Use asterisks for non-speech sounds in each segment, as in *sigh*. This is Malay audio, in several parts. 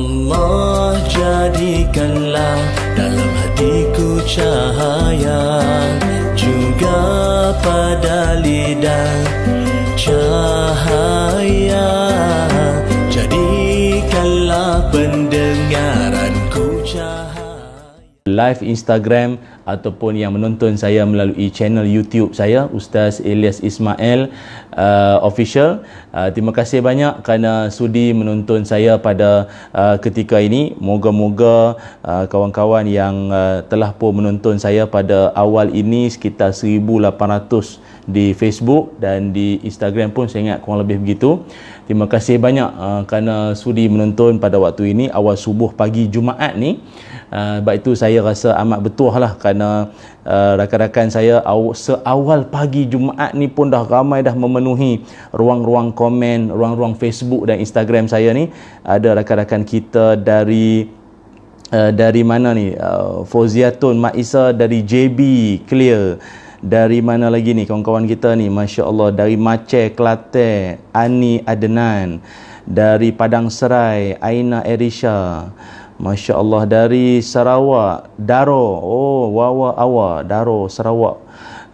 Allah jadikanlah dalam hatiku cahaya juga pada lidah cahaya jadikanlah pendengaranku cahaya live Instagram ataupun yang menonton saya melalui channel YouTube saya Ustaz Elias Ismail uh, official uh, terima kasih banyak kerana sudi menonton saya pada uh, ketika ini moga-moga uh, kawan-kawan yang uh, telah pun menonton saya pada awal ini sekitar 1800 di Facebook dan di Instagram pun saya ingat kurang lebih begitu. Terima kasih banyak uh, kerana sudi menonton pada waktu ini awal subuh pagi Jumaat ni. Ah, sebab itu saya rasa amat betul lah kerana Uh, rakan-rakan saya aw, seawal pagi Jumaat ni pun dah ramai dah memenuhi ruang-ruang komen, ruang-ruang Facebook dan Instagram saya ni ada rakan-rakan kita dari uh, dari mana ni uh, Foziatun Mak Isa dari JB Clear dari mana lagi ni kawan-kawan kita ni Masya Allah dari Macai Kelate Ani Adenan dari Padang Serai Aina Erisha Masya Allah dari Sarawak, Daro. Oh, Wawa Awa, Daro, Sarawak.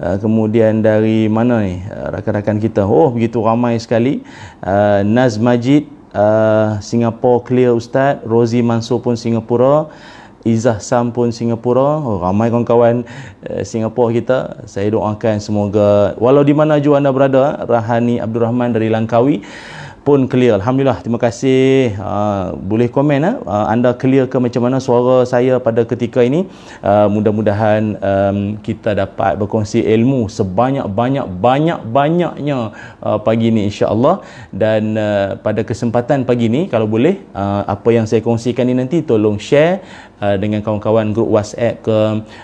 Uh, kemudian dari mana ni uh, rakan-rakan kita oh begitu ramai sekali uh, Naz Majid uh, Singapore Clear Ustaz Rosie Mansur pun Singapura Izah Sam pun Singapura oh, ramai kawan-kawan uh, eh, Singapura kita saya doakan semoga walau di mana juga anda berada Rahani Abdul Rahman dari Langkawi pun clear alhamdulillah terima kasih uh, boleh komen uh, anda clear ke macam mana suara saya pada ketika ini uh, mudah-mudahan um, kita dapat berkongsi ilmu sebanyak-banyak banyak-banyaknya uh, pagi ini insyaallah dan uh, pada kesempatan pagi ini kalau boleh uh, apa yang saya kongsikan ini nanti tolong share uh, dengan kawan-kawan grup WhatsApp ke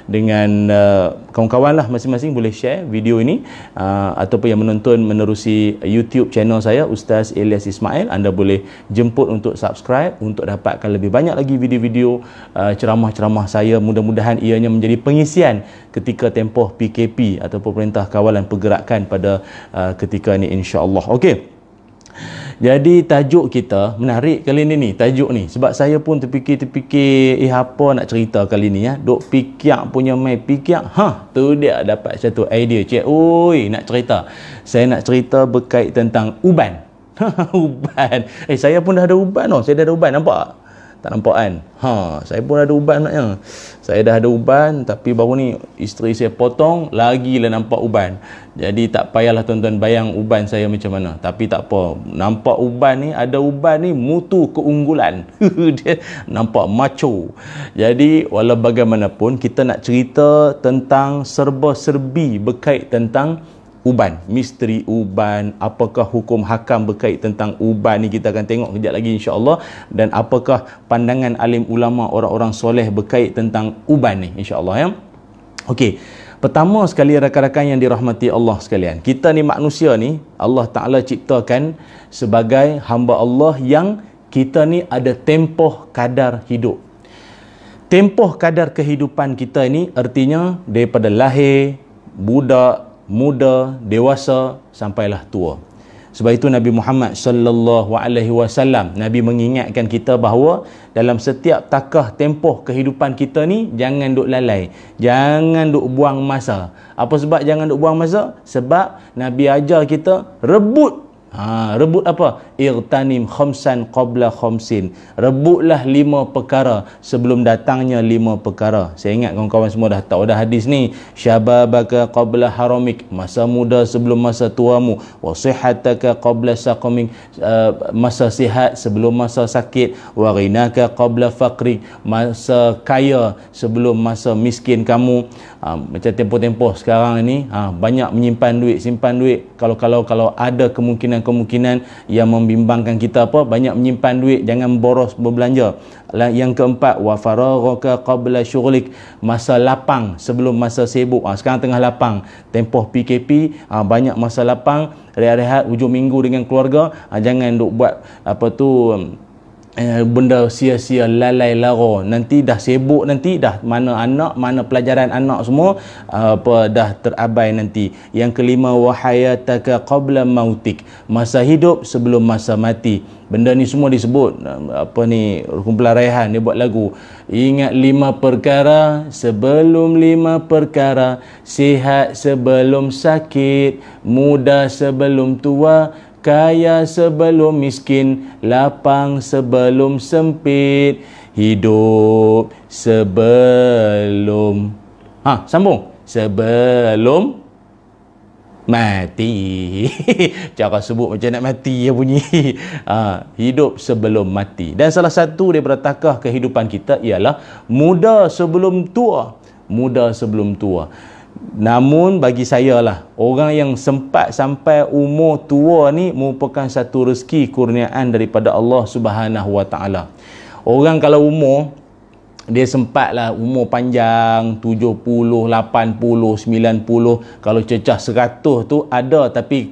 dengan uh, kawan-kawan lah masing-masing boleh share video ini uh, ataupun yang menonton menerusi YouTube channel saya Ustaz Elias Ismail anda boleh jemput untuk subscribe untuk dapatkan lebih banyak lagi video-video uh, ceramah-ceramah saya mudah-mudahan ianya menjadi pengisian ketika tempoh PKP ataupun perintah kawalan pergerakan pada uh, ketika ini insya-Allah okey jadi tajuk kita menarik kali ni ni tajuk ni sebab saya pun terfikir-terfikir eh apa nak cerita kali ni ya dok pikir punya mai pikir, ha tu dia dapat satu idea cik oi nak cerita saya nak cerita berkait tentang uban *laughs* uban eh saya pun dah ada uban oh saya dah ada uban nampak tak nampak kan ha saya pun ada uban nak naknya saya dah ada uban tapi baru ni isteri saya potong lagi, lagilah nampak uban jadi tak payahlah tuan-tuan bayang uban saya macam mana tapi tak apa nampak uban ni ada uban ni mutu keunggulan *laughs* dia nampak macho jadi walau bagaimanapun kita nak cerita tentang serba-serbi berkait tentang uban misteri uban apakah hukum hakam berkait tentang uban ni kita akan tengok kejap lagi insyaallah dan apakah pandangan alim ulama orang-orang soleh berkait tentang uban ni insyaallah ya okey pertama sekali rakan-rakan yang dirahmati Allah sekalian kita ni manusia ni Allah taala ciptakan sebagai hamba Allah yang kita ni ada tempoh kadar hidup tempoh kadar kehidupan kita ni artinya daripada lahir budak muda, dewasa sampailah tua. Sebab itu Nabi Muhammad sallallahu alaihi wasallam Nabi mengingatkan kita bahawa dalam setiap takah tempoh kehidupan kita ni jangan duk lalai, jangan duk buang masa. Apa sebab jangan duk buang masa? Sebab Nabi ajar kita rebut. Ha, rebut apa? irtanim khamsan qabla khamsin rebutlah lima perkara sebelum datangnya lima perkara saya ingat kawan-kawan semua dah tahu dah hadis ni syababaka qabla haramik masa muda sebelum masa tuamu wa sihhataka qabla saqamik uh, eh, masa sihat sebelum masa sakit wa ghinaka qabla faqrik masa kaya sebelum masa miskin kamu ha, macam tempoh-tempoh sekarang ni ha, banyak menyimpan duit simpan duit kalau-kalau kalau ada kemungkinan-kemungkinan yang membi- membimbangkan kita apa banyak menyimpan duit jangan boros berbelanja yang keempat wa faragaka qabla syughlik masa lapang sebelum masa sibuk ha, sekarang tengah lapang tempoh PKP ha, ah, banyak masa lapang rehat-rehat hujung minggu dengan keluarga ha, jangan duk buat apa tu eh, benda sia-sia lalai lara nanti dah sibuk nanti dah mana anak mana pelajaran anak semua apa dah terabai nanti yang kelima wahayataka qabla mautik masa hidup sebelum masa mati benda ni semua disebut apa ni kumpulan raihan dia buat lagu ingat lima perkara sebelum lima perkara sihat sebelum sakit muda sebelum tua kaya sebelum miskin, lapang sebelum sempit, hidup sebelum Ha, sambung. Sebelum mati. Cara *laughs* sebut macam nak mati ya bunyi. *laughs* Ha, hidup sebelum mati. Dan salah satu daripada takah kehidupan kita ialah muda sebelum tua. Muda sebelum tua. Namun bagi saya lah Orang yang sempat sampai umur tua ni Merupakan satu rezeki kurniaan daripada Allah subhanahu Orang kalau umur dia sempat lah umur panjang 70, 80, 90 kalau cecah 100 tu ada tapi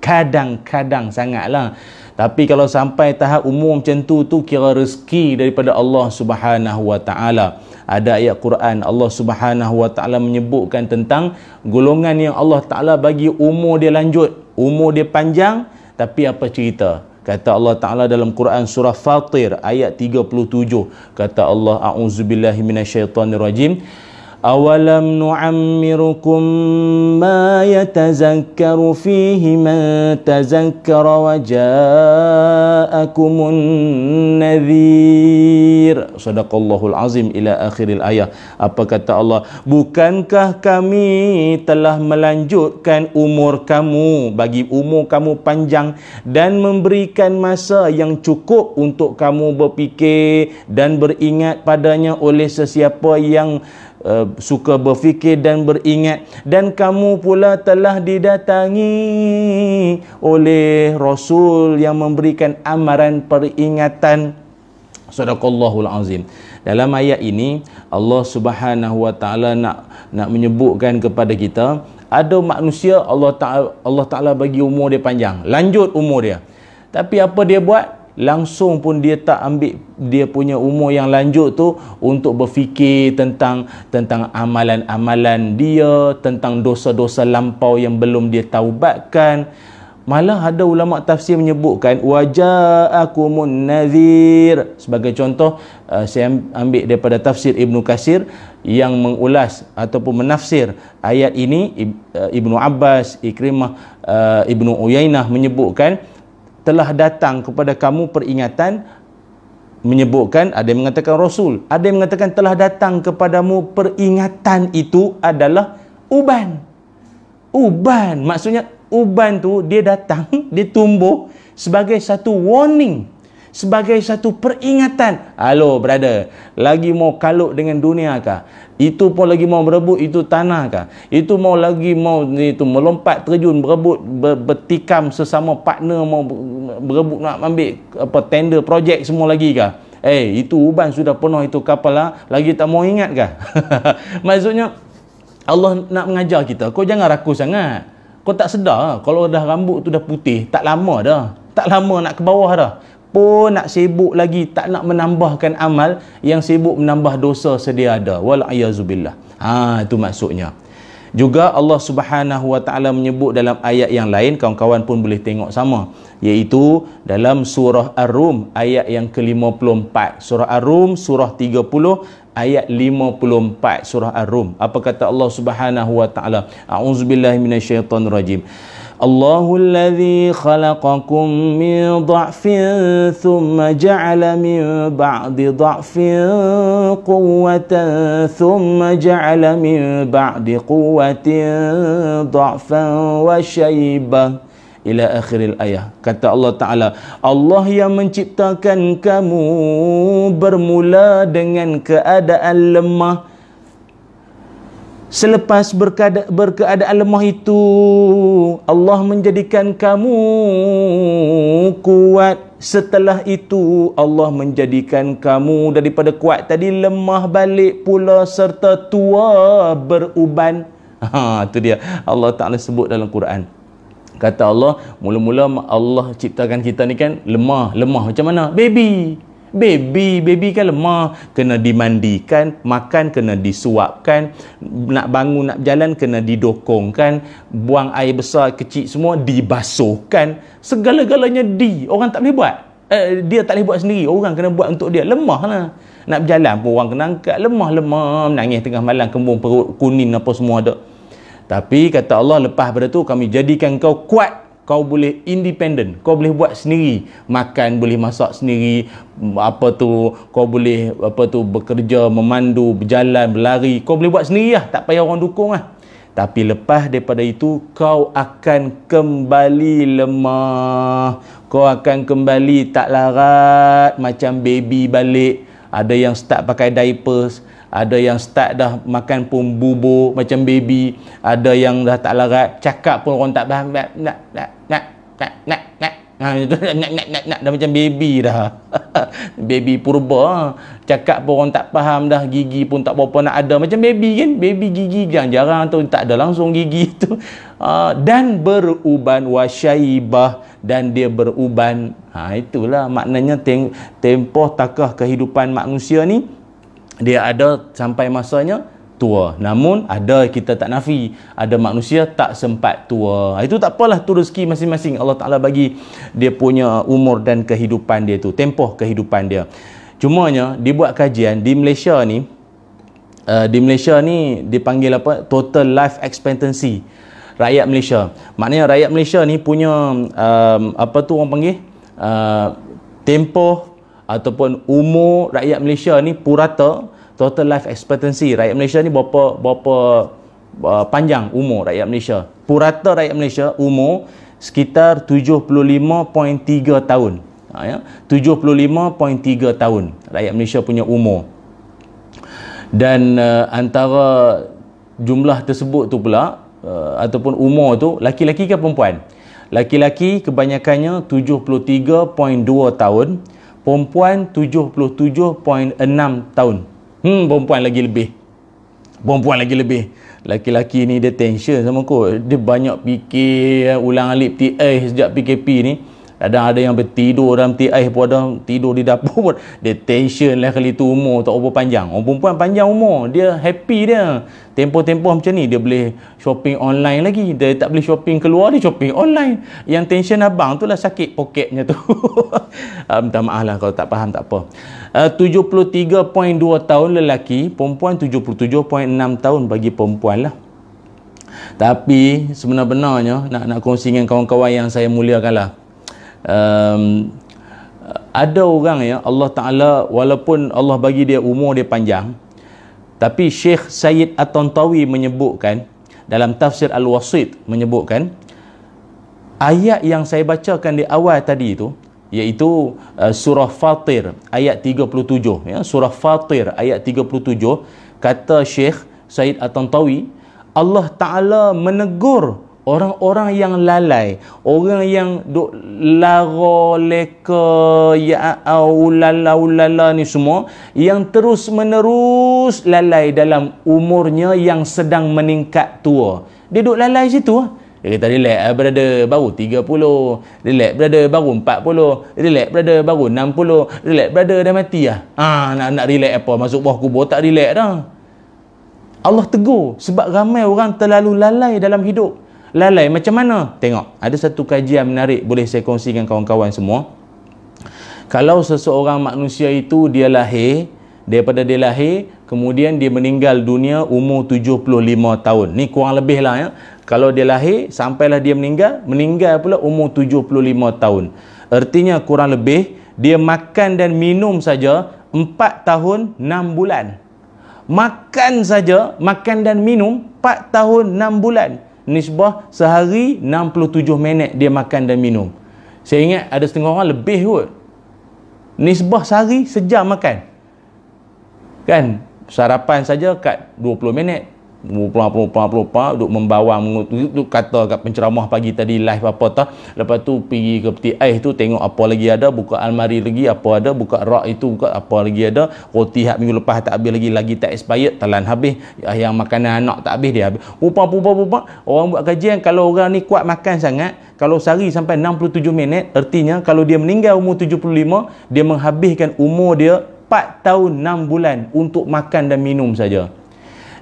kadang-kadang sangat lah tapi kalau sampai tahap umur macam tu tu kira rezeki daripada Allah subhanahu wa ta'ala ada ayat Quran Allah Subhanahu Wa Taala menyebutkan tentang golongan yang Allah Taala bagi umur dia lanjut umur dia panjang tapi apa cerita kata Allah Taala dalam Quran surah Fatir ayat 37 kata Allah a'udzubillahi minasyaitonirrajim Awalam نعمركم ما يتذكر فيه من تذكر wa النذير nadhir. الله العظيم إلى آخر الآية apa kata Allah bukankah kami telah melanjutkan umur kamu bagi umur kamu panjang dan memberikan masa yang cukup untuk kamu berfikir dan beringat padanya oleh sesiapa yang Eh, suka berfikir dan beringat dan kamu pula telah didatangi oleh rasul yang memberikan amaran peringatan sadaqallahul azim dalam ayat ini Allah Subhanahu wa taala nak nak menyebutkan kepada kita ada manusia Allah taala Allah taala bagi umur dia panjang lanjut umur dia tapi apa dia buat langsung pun dia tak ambil dia punya umur yang lanjut tu untuk berfikir tentang tentang amalan-amalan dia tentang dosa-dosa lampau yang belum dia taubatkan malah ada ulama tafsir menyebutkan wajaakumun nadhir sebagai contoh uh, saya ambil daripada tafsir Ibnu Kasir yang mengulas ataupun menafsir ayat ini uh, Ibnu Abbas Ikrimah uh, Ibnu Uyainah menyebutkan telah datang kepada kamu peringatan menyebutkan ada yang mengatakan rasul ada yang mengatakan telah datang kepadamu peringatan itu adalah uban uban maksudnya uban tu dia datang *laughs* dia tumbuh sebagai satu warning sebagai satu peringatan halo brother lagi mau kalut dengan dunia kah itu pun lagi mau berebut itu tanah kah itu mau lagi mau ni itu melompat terjun berebut ber, bertikam sesama partner mau berebut nak ambil apa tender projek semua lagi kah eh itu uban sudah penuh itu kapal lah lagi tak mau ingat kah *laughs* maksudnya Allah nak mengajar kita kau jangan rakus sangat kau tak sedar kalau dah rambut tu dah putih tak lama dah tak lama nak ke bawah dah pun nak sibuk lagi tak nak menambahkan amal yang sibuk menambah dosa sedia ada wal ayazubillah ha itu maksudnya juga Allah Subhanahu wa taala menyebut dalam ayat yang lain kawan-kawan pun boleh tengok sama iaitu dalam surah Ar-Rum ayat yang ke-54 surah Ar-Rum surah 30 ayat 54 surah Ar-Rum apa kata Allah Subhanahu wa taala a'udzubillahi minasyaitonirrajim الله الذي خلقكم من ضعف ثم جعل من بعد ضعف قوة ثم جعل من بعد قوة ضعفا وشيبا ila akhiril ayah kata Allah taala Allah yang menciptakan kamu bermula dengan keadaan lemah selepas berkeada berkeadaan lemah itu Allah menjadikan kamu kuat setelah itu Allah menjadikan kamu daripada kuat tadi lemah balik pula serta tua beruban *laughs* ha tu dia Allah Taala sebut dalam Quran kata Allah mula-mula Allah ciptakan kita ni kan lemah lemah macam mana baby Baby, baby kan lemah, kena dimandikan, makan kena disuapkan, nak bangun, nak berjalan kena didokongkan, buang air besar, kecil semua dibasuhkan, segala-galanya di, orang tak boleh buat. Uh, dia tak boleh buat sendiri, orang kena buat untuk dia, lemah lah. Nak berjalan pun orang kena angkat, lemah-lemah, menangis tengah malam, kembung perut, kuning apa semua ada. Tapi kata Allah lepas pada tu kami jadikan kau kuat kau boleh independent kau boleh buat sendiri makan boleh masak sendiri apa tu kau boleh apa tu bekerja memandu berjalan berlari kau boleh buat sendiri lah tak payah orang dukung lah tapi lepas daripada itu kau akan kembali lemah kau akan kembali tak larat macam baby balik ada yang start pakai diapers ada yang start dah makan pun bubur macam baby ada yang dah tak larat cakap pun orang tak faham nak nak nak nak nak ha, itu *laughs* nak nak nak nak dah macam baby dah. *laughs* baby purba. Cakap pun orang tak faham dah, gigi pun tak berapa nak ada macam baby kan. Baby gigi jangan jarang tu tak ada langsung gigi *laughs* tu. Ha, dan beruban wasyaibah dan dia beruban. Ha itulah maknanya tem tempoh takah kehidupan manusia ni dia ada sampai masanya tua namun ada kita tak nafi ada manusia tak sempat tua ah, itu tak apalah tu rezeki masing-masing Allah Ta'ala bagi dia punya umur dan kehidupan dia tu tempoh kehidupan dia Cuma cumanya dibuat kajian di Malaysia ni uh, di Malaysia ni dipanggil apa total life expectancy rakyat Malaysia maknanya rakyat Malaysia ni punya um, apa tu orang panggil uh, tempoh ataupun umur rakyat Malaysia ni purata total life expectancy rakyat Malaysia ni berapa berapa uh, panjang umur rakyat Malaysia. Purata rakyat Malaysia umur sekitar 75.3 tahun. Ha, ya. 75.3 tahun rakyat Malaysia punya umur. Dan uh, antara jumlah tersebut tu pula uh, ataupun umur tu laki-laki ke perempuan? Laki-laki kebanyakannya 73.2 tahun, perempuan 77.6 tahun Hmm, perempuan lagi lebih. Perempuan lagi lebih. Laki-laki ni dia tension sama kot. Dia banyak fikir eh, ulang alip TI eh, sejak PKP ni. Kadang ada yang bertidur dalam ti air pun ada tidur di dapur pun. Dia tension lah kali tu umur tak apa panjang. Orang perempuan panjang umur. Dia happy dia. Tempoh-tempoh macam ni dia boleh shopping online lagi. Dia tak boleh shopping keluar dia shopping online. Yang tension abang tu lah sakit poketnya tu. um, *laughs* minta maaf lah kalau tak faham tak apa. Ah, uh, 73.2 tahun lelaki. Perempuan 77.6 tahun bagi perempuan lah. Tapi sebenarnya nak nak kongsi dengan kawan-kawan yang saya muliakan lah um, ada orang ya Allah Taala walaupun Allah bagi dia umur dia panjang tapi Syekh Said At-Tantawi menyebutkan dalam tafsir Al-Wasit menyebutkan ayat yang saya bacakan di awal tadi itu iaitu uh, surah Fatir ayat 37 ya surah Fatir ayat 37 kata Syekh Said At-Tantawi Allah Taala menegur Orang-orang yang lalai, orang yang duk lara, leka, ya'a, ulala, ulala ni semua, yang terus menerus lalai dalam umurnya yang sedang meningkat tua. Dia duk lalai situ. Ah. Dia kata, relax lah brother, baru 30. Relax brother, baru 40. Relax brother, baru 60. Relax brother, dah mati lah. Ah, nak, nak relax apa? Masuk bawah kubur, tak relax dah. Allah tegur sebab ramai orang terlalu lalai dalam hidup lalai macam mana? Tengok, ada satu kajian menarik boleh saya kongsi dengan kawan-kawan semua. Kalau seseorang manusia itu dia lahir, daripada dia lahir, kemudian dia meninggal dunia umur 75 tahun. Ni kurang lebih lah ya. Kalau dia lahir, sampailah dia meninggal, meninggal pula umur 75 tahun. Artinya kurang lebih, dia makan dan minum saja 4 tahun 6 bulan. Makan saja, makan dan minum 4 tahun 6 bulan nisbah sehari 67 minit dia makan dan minum. Saya ingat ada setengah orang lebih kot. Nisbah sehari sejam makan. Kan? Sarapan saja kat 20 minit, rupa-rupa-rupa duk membawa mengutuk tu kata kat penceramah pagi tadi live apa tah lepas tu pergi ke peti ais tu tengok apa lagi ada buka almari lagi apa ada buka rak itu buka apa lagi ada roti hak minggu lepas tak habis lagi lagi tak expired telan habis yang makanan anak tak habis dia habis rupa-rupa-rupa orang buat kajian kalau orang ni kuat makan sangat kalau sehari sampai 67 minit ertinya kalau dia meninggal umur 75 dia menghabiskan umur dia 4 tahun 6 bulan untuk makan dan minum saja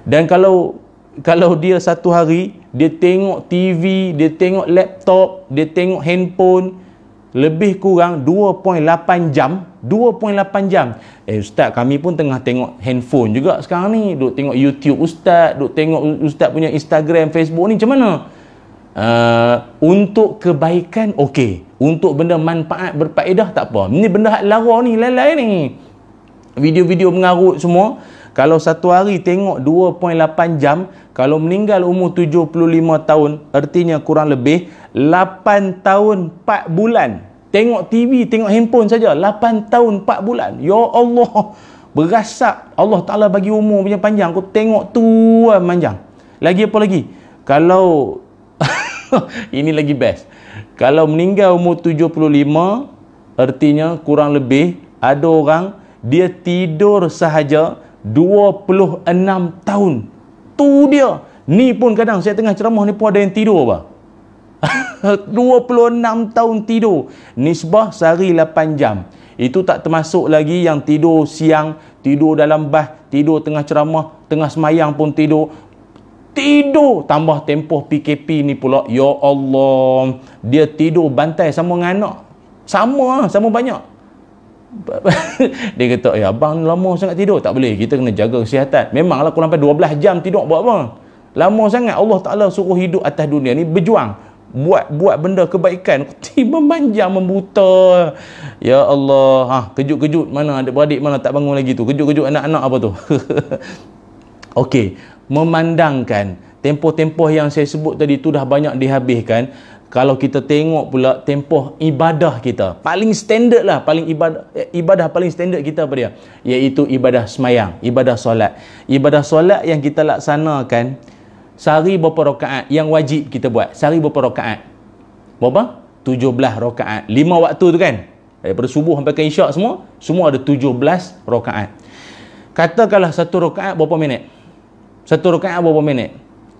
dan kalau kalau dia satu hari dia tengok TV, dia tengok laptop, dia tengok handphone lebih kurang 2.8 jam, 2.8 jam. Eh ustaz, kami pun tengah tengok handphone juga sekarang ni, duk tengok YouTube ustaz, duk tengok ustaz punya Instagram, Facebook ni macam mana? Uh, untuk kebaikan okey, untuk benda manfaat berfaedah tak apa. Ini benda hak lara ni, lain-lain ni. Video-video mengarut semua. Kalau satu hari tengok 2.8 jam, kalau meninggal umur 75 tahun, artinya kurang lebih 8 tahun 4 bulan. Tengok TV, tengok handphone saja 8 tahun 4 bulan. Ya Allah, berasap. Allah Ta'ala bagi umur punya panjang. Kau tengok tu lah panjang. Lagi apa lagi? Kalau, *laughs* ini lagi best. Kalau meninggal umur 75, artinya kurang lebih ada orang dia tidur sahaja 26 tahun. Tu dia. Ni pun kadang saya tengah ceramah ni pun ada yang tidur apa? *laughs* 26 tahun tidur. Nisbah sehari 8 jam. Itu tak termasuk lagi yang tidur siang, tidur dalam bah tidur tengah ceramah, tengah semayang pun tidur. Tidur tambah tempoh PKP ni pula. Ya Allah. Dia tidur bantai sama dengan anak. Sama, sama banyak dia kata ya abang lama sangat tidur tak boleh kita kena jaga kesihatan memanglah kurang lebih 12 jam tidur buat apa lama sangat Allah Ta'ala suruh hidup atas dunia ni berjuang buat buat benda kebaikan tiba manjang membuta ya Allah ha, kejut-kejut mana ada beradik mana tak bangun lagi tu kejut-kejut anak-anak apa tu *laughs* Okey, memandangkan tempoh-tempoh yang saya sebut tadi tu dah banyak dihabiskan kalau kita tengok pula tempoh ibadah kita paling standard lah paling ibadah ibadah paling standard kita apa dia iaitu ibadah semayang ibadah solat ibadah solat yang kita laksanakan sehari berapa rokaat yang wajib kita buat sehari berapa rakaat berapa 17 rokaat 5 waktu tu kan daripada subuh sampai ke isyak semua semua ada 17 rakaat katakanlah satu rokaat berapa minit satu rokaat berapa minit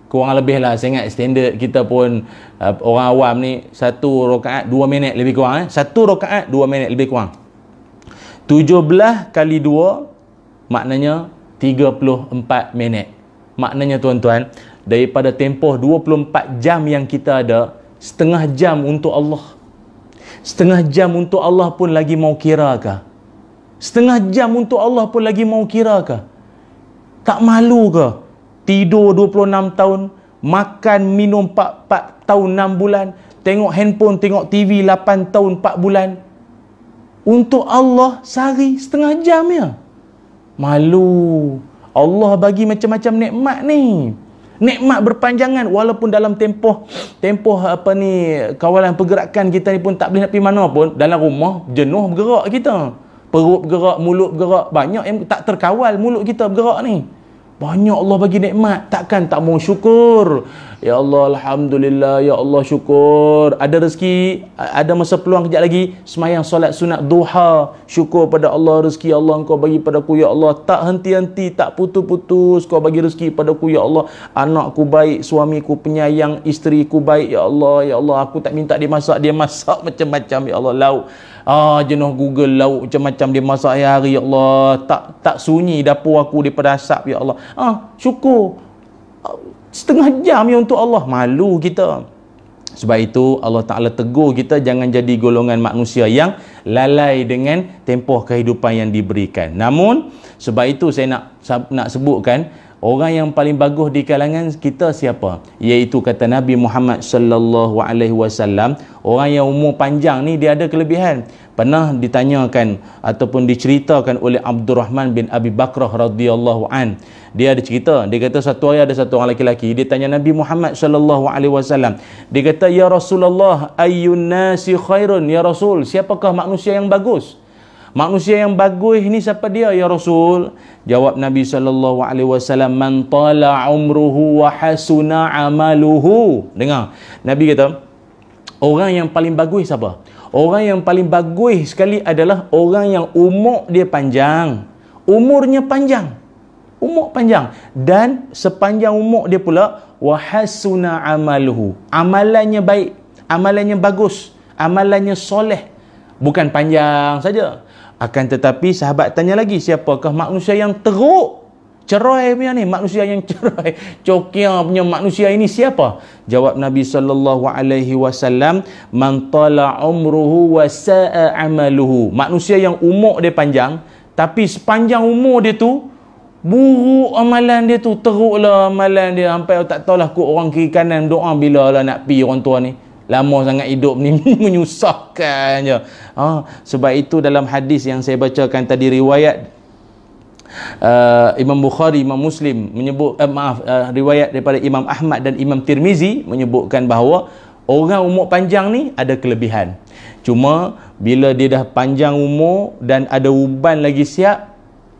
kurang lebih lah saya ingat standard kita pun uh, orang awam ni satu rokaat dua minit lebih kurang eh? satu rokaat dua minit lebih kurang belah kali dua maknanya tiga puluh empat minit maknanya tuan-tuan daripada tempoh dua puluh empat jam yang kita ada setengah jam untuk Allah setengah jam untuk Allah pun lagi mau kira ke setengah jam untuk Allah pun lagi mau kira ke tak malu ke tidur 26 tahun, makan minum 4, 4 tahun 6 bulan, tengok handphone, tengok TV 8 tahun 4 bulan. Untuk Allah sehari setengah jam ya. Malu. Allah bagi macam-macam nikmat ni. Nikmat berpanjangan walaupun dalam tempoh tempoh apa ni kawalan pergerakan kita ni pun tak boleh nak pergi mana pun dalam rumah jenuh bergerak kita. Perut bergerak, mulut bergerak, banyak yang tak terkawal mulut kita bergerak ni. Banyak Allah bagi nikmat. Takkan tak mau syukur. Ya Allah, Alhamdulillah. Ya Allah, syukur. Ada rezeki. Ada masa peluang kejap lagi. Semayang solat sunat duha. Syukur pada Allah. Rezeki Allah kau bagi pada ku, Ya Allah. Tak henti-henti. Tak putus-putus. Kau bagi rezeki pada ku, Ya Allah. Anakku baik. Suamiku penyayang. Isteri ku baik. Ya Allah. Ya Allah. Aku tak minta dia masak. Dia masak *laughs* macam-macam. Ya Allah. Lauk ah jenuh google lauk macam-macam dia masak hari-hari ya Allah tak tak sunyi dapur aku daripada asap ya Allah ah syukur ah, setengah jam ya untuk Allah malu kita sebab itu Allah Ta'ala tegur kita jangan jadi golongan manusia yang lalai dengan tempoh kehidupan yang diberikan namun sebab itu saya nak nak sebutkan orang yang paling bagus di kalangan kita siapa iaitu kata Nabi Muhammad sallallahu alaihi wasallam orang yang umur panjang ni dia ada kelebihan pernah ditanyakan ataupun diceritakan oleh Abdurrahman bin Abi Bakrah radhiyallahu an dia ada cerita dia kata satu hari ada satu orang lelaki laki dia tanya Nabi Muhammad sallallahu alaihi wasallam dia kata ya Rasulullah ayyun nasi khairun ya Rasul siapakah manusia yang bagus Manusia yang bagus ni siapa dia ya Rasul? Jawab Nabi sallallahu alaihi wasallam man tala umruhu wa hasuna amaluhu. Dengar. Nabi kata orang yang paling bagus siapa? Orang yang paling bagus sekali adalah orang yang umur dia panjang. Umurnya panjang. Umur panjang dan sepanjang umur dia pula wa hasuna amaluhu. Amalannya baik, amalannya bagus, amalannya soleh. Bukan panjang saja, akan tetapi sahabat tanya lagi, siapakah manusia yang teruk? Cerai punya ni, manusia yang *laughs* cerai. Cokia punya manusia ini siapa? Jawab Nabi saw alaihi wasallam, "Man tala umruhu wa sa'a amaluhu." Manusia yang umur dia panjang, tapi sepanjang umur dia tu buruk amalan dia tu, teruklah amalan dia sampai tak tahulah kok orang kiri kanan doa bila lah nak pi orang tua ni lama sangat hidup ni *laughs* menyusahkannya ha, sebab itu dalam hadis yang saya bacakan tadi riwayat Uh, Imam Bukhari, Imam Muslim menyebut, uh, maaf, uh, riwayat daripada Imam Ahmad dan Imam Tirmizi menyebutkan bahawa orang umur panjang ni ada kelebihan cuma bila dia dah panjang umur dan ada uban lagi siap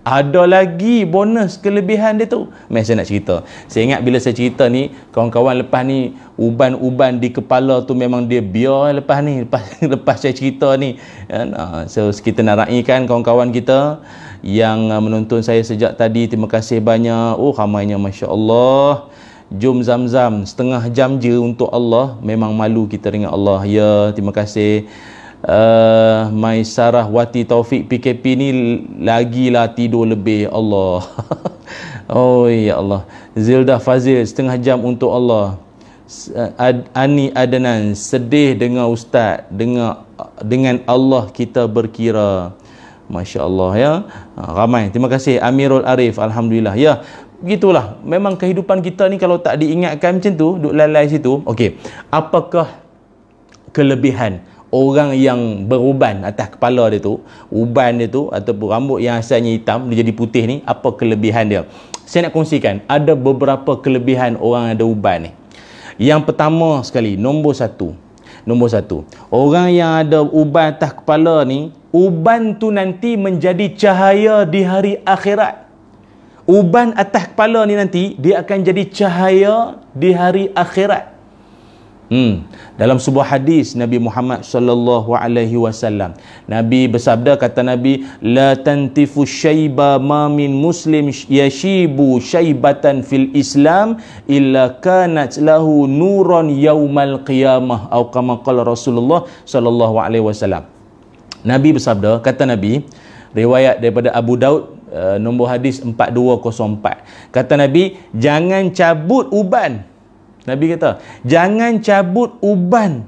ada lagi bonus kelebihan dia tu Mai saya nak cerita saya ingat bila saya cerita ni kawan-kawan lepas ni uban-uban di kepala tu memang dia biar lepas ni lepas, *laughs* lepas saya cerita ni ya, so kita nak raikan kawan-kawan kita yang uh, menonton saya sejak tadi terima kasih banyak oh ramainya Masya Allah Jom zam-zam setengah jam je untuk Allah Memang malu kita dengan Allah Ya terima kasih uh, eh, Maisarah Wati Taufik PKP ni lagilah tidur lebih Allah *laughs* oh ya Allah Zilda Fazil setengah jam untuk Allah eh, Ad, Ani Adnan sedih dengan ustaz dengan dengan Allah kita berkira Masya Allah ya ha, Ramai Terima kasih Amirul Arif Alhamdulillah Ya Begitulah Memang kehidupan kita ni Kalau tak diingatkan macam tu Duk lalai situ Okey Apakah Kelebihan orang yang beruban atas kepala dia tu, uban dia tu ataupun rambut yang asalnya hitam dia jadi putih ni, apa kelebihan dia? Saya nak kongsikan, ada beberapa kelebihan orang yang ada uban ni. Yang pertama sekali, nombor satu. Nombor satu, orang yang ada uban atas kepala ni, uban tu nanti menjadi cahaya di hari akhirat. Uban atas kepala ni nanti, dia akan jadi cahaya di hari akhirat. Hmm. Dalam sebuah hadis Nabi Muhammad sallallahu alaihi wasallam, Nabi bersabda kata Nabi, la tantifu syaiba ma min muslim yashibu syaibatan fil Islam illa kanat lahu nuran yaumal qiyamah atau kama qala Rasulullah sallallahu alaihi wasallam. Nabi bersabda, kata Nabi, riwayat daripada Abu Daud uh, nombor hadis 4204. Kata Nabi, jangan cabut uban Nabi kata, jangan cabut uban.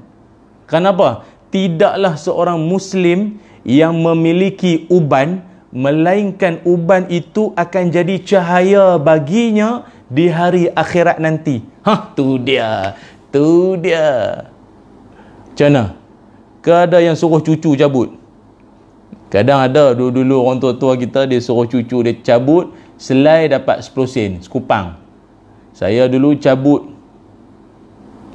Kenapa? Tidaklah seorang Muslim yang memiliki uban, melainkan uban itu akan jadi cahaya baginya di hari akhirat nanti. Hah, tu dia. Tu dia. Cana? Kadang yang suruh cucu cabut. Kadang ada dulu-dulu orang tua-tua kita dia suruh cucu dia cabut selai dapat 10 sen, sekupang. Saya dulu cabut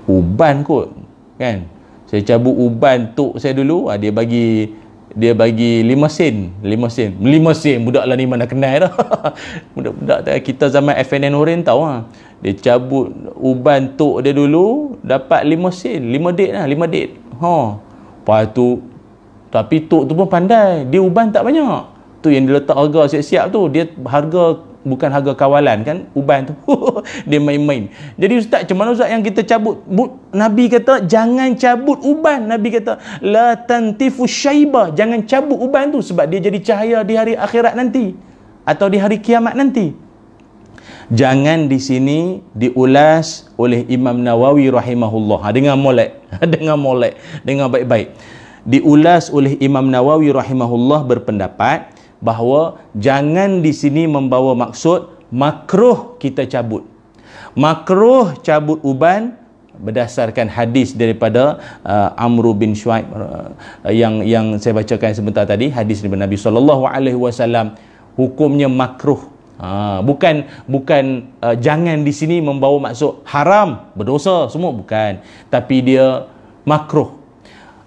uban kot kan saya cabut uban tok saya dulu ha, dia bagi dia bagi lima sen lima sen lima sen budak lah ni mana kenal dah *laughs* budak-budak kita zaman FNN Orin tau ha. dia cabut uban tok dia dulu dapat lima sen lima dek lah lima dek ha. lepas tu tapi tok tu pun pandai dia uban tak banyak tu yang dia letak harga siap-siap tu dia harga bukan harga kawalan kan uban tu *laughs* dia main-main jadi ustaz macam mana ustaz yang kita cabut nabi kata jangan cabut uban nabi kata la tantifu syaiba jangan cabut uban tu sebab dia jadi cahaya di hari akhirat nanti atau di hari kiamat nanti jangan di sini diulas oleh Imam Nawawi rahimahullah ha, dengar molek *laughs* dengar molek dengar baik-baik diulas oleh Imam Nawawi rahimahullah berpendapat bahawa jangan di sini membawa maksud makruh kita cabut. Makruh cabut uban berdasarkan hadis daripada uh, Amr bin Shuaib uh, yang yang saya bacakan sebentar tadi hadis daripada Nabi sallallahu alaihi wasallam hukumnya makruh. Ha, bukan bukan uh, jangan di sini membawa maksud haram, berdosa semua bukan, tapi dia makruh.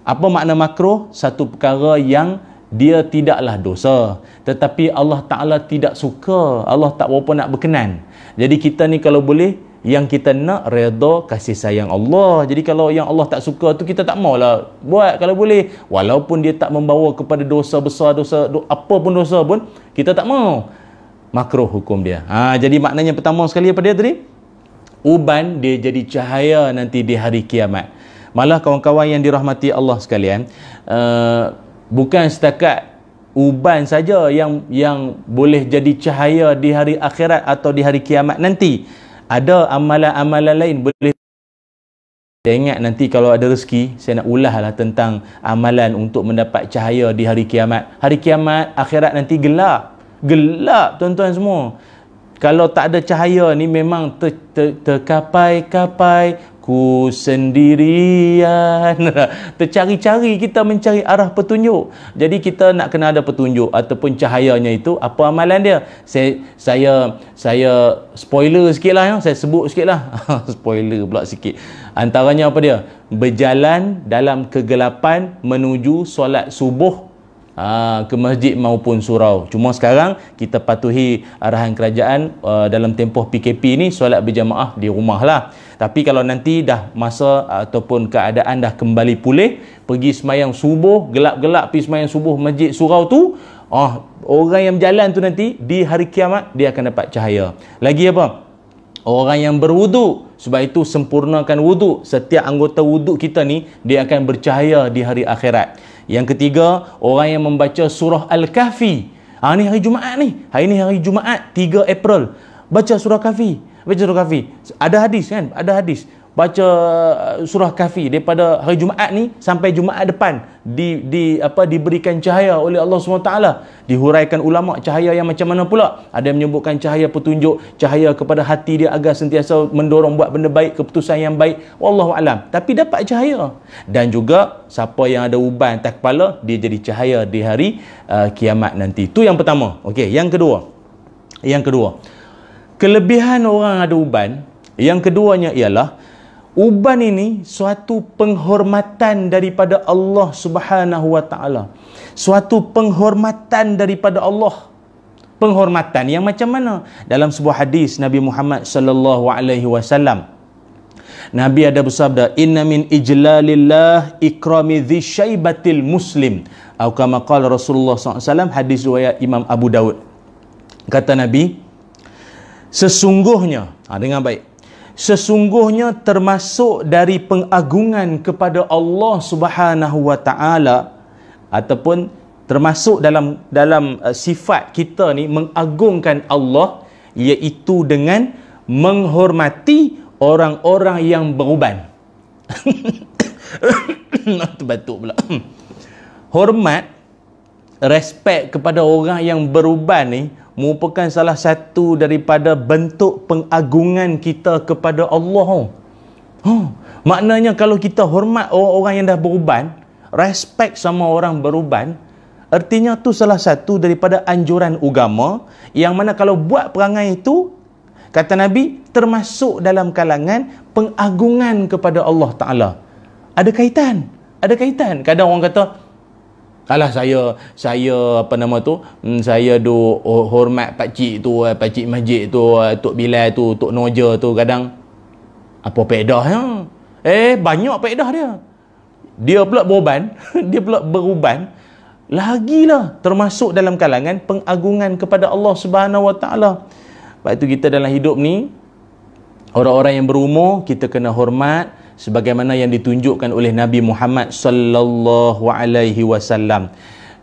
Apa makna makruh? Satu perkara yang dia tidaklah dosa tetapi Allah Ta'ala tidak suka Allah tak berapa nak berkenan jadi kita ni kalau boleh yang kita nak reda kasih sayang Allah jadi kalau yang Allah tak suka tu kita tak maulah buat kalau boleh walaupun dia tak membawa kepada dosa besar dosa do, apa pun dosa pun kita tak mau makruh hukum dia ha, jadi maknanya pertama sekali apa dia tadi uban dia jadi cahaya nanti di hari kiamat malah kawan-kawan yang dirahmati Allah sekalian uh, bukan setakat uban saja yang yang boleh jadi cahaya di hari akhirat atau di hari kiamat nanti ada amalan-amalan lain boleh saya ingat nanti kalau ada rezeki saya nak ulahlah tentang amalan untuk mendapat cahaya di hari kiamat hari kiamat akhirat nanti gelap gelap tuan-tuan semua kalau tak ada cahaya ni memang terkapai-kapai ter, ter, Ku sendirian. *laughs* Tercari-cari kita mencari arah petunjuk. Jadi kita nak kena ada petunjuk ataupun cahayanya itu. Apa amalan dia? Saya saya, saya spoiler sikit lah. Ya? Saya sebut sikit lah. *laughs* spoiler pula sikit. Antaranya apa dia? Berjalan dalam kegelapan menuju solat subuh uh, ke masjid maupun surau. Cuma sekarang kita patuhi arahan kerajaan uh, dalam tempoh PKP ni solat berjamaah di rumah lah. Tapi kalau nanti dah masa ataupun keadaan dah kembali pulih, pergi semayang subuh, gelap-gelap pergi semayang subuh masjid surau tu, oh, orang yang berjalan tu nanti di hari kiamat dia akan dapat cahaya. Lagi apa? Orang yang berwuduk, sebab itu sempurnakan wuduk. Setiap anggota wuduk kita ni, dia akan bercahaya di hari akhirat. Yang ketiga, orang yang membaca surah Al-Kahfi. Ha, ni hari Jumaat ni. Hari ni hari Jumaat, 3 April. Baca surah Kahfi. Baca surah Kahfi. Ada hadis kan? Ada hadis baca uh, surah kafi daripada hari Jumaat ni sampai Jumaat depan di di apa diberikan cahaya oleh Allah SWT dihuraikan ulama cahaya yang macam mana pula ada yang menyebutkan cahaya petunjuk cahaya kepada hati dia agar sentiasa mendorong buat benda baik keputusan yang baik wallahu alam tapi dapat cahaya dan juga siapa yang ada uban tak kepala dia jadi cahaya di hari uh, kiamat nanti itu yang pertama okey yang kedua yang kedua kelebihan orang ada uban yang keduanya ialah Uban ini suatu penghormatan daripada Allah Subhanahu wa taala. Suatu penghormatan daripada Allah. Penghormatan yang macam mana? Dalam sebuah hadis Nabi Muhammad sallallahu alaihi wasallam Nabi ada bersabda inna min ijlalillah ikrami dzisyaibatil muslim atau kama qala Rasulullah SAW hadis riwayat Imam Abu Dawud. kata Nabi sesungguhnya ha, dengar baik sesungguhnya termasuk dari pengagungan kepada Allah Subhanahu Wa Taala ataupun termasuk dalam dalam uh, sifat kita ni mengagungkan Allah iaitu dengan menghormati orang-orang yang beruban. *coughs* Batuk pula. *coughs* Hormat respect kepada orang yang beruban ni merupakan salah satu daripada bentuk pengagungan kita kepada Allah. Huh. Ha. Maknanya kalau kita hormat orang-orang yang dah beruban, respect sama orang beruban, artinya tu salah satu daripada anjuran agama yang mana kalau buat perangai itu, kata Nabi, termasuk dalam kalangan pengagungan kepada Allah Ta'ala. Ada kaitan. Ada kaitan. Kadang orang kata, kalau saya saya apa nama tu mm, saya do hormat pak cik tu eh, pak cik masjid tu eh, tok bilal tu tok noja tu kadang apa pedah ya? eh banyak pedah dia dia pula beruban *laughs* dia pula beruban lagilah termasuk dalam kalangan pengagungan kepada Allah Subhanahu Wa Taala Lepas tu kita dalam hidup ni Orang-orang yang berumur, kita kena hormat sebagaimana yang ditunjukkan oleh Nabi Muhammad sallallahu alaihi wasallam.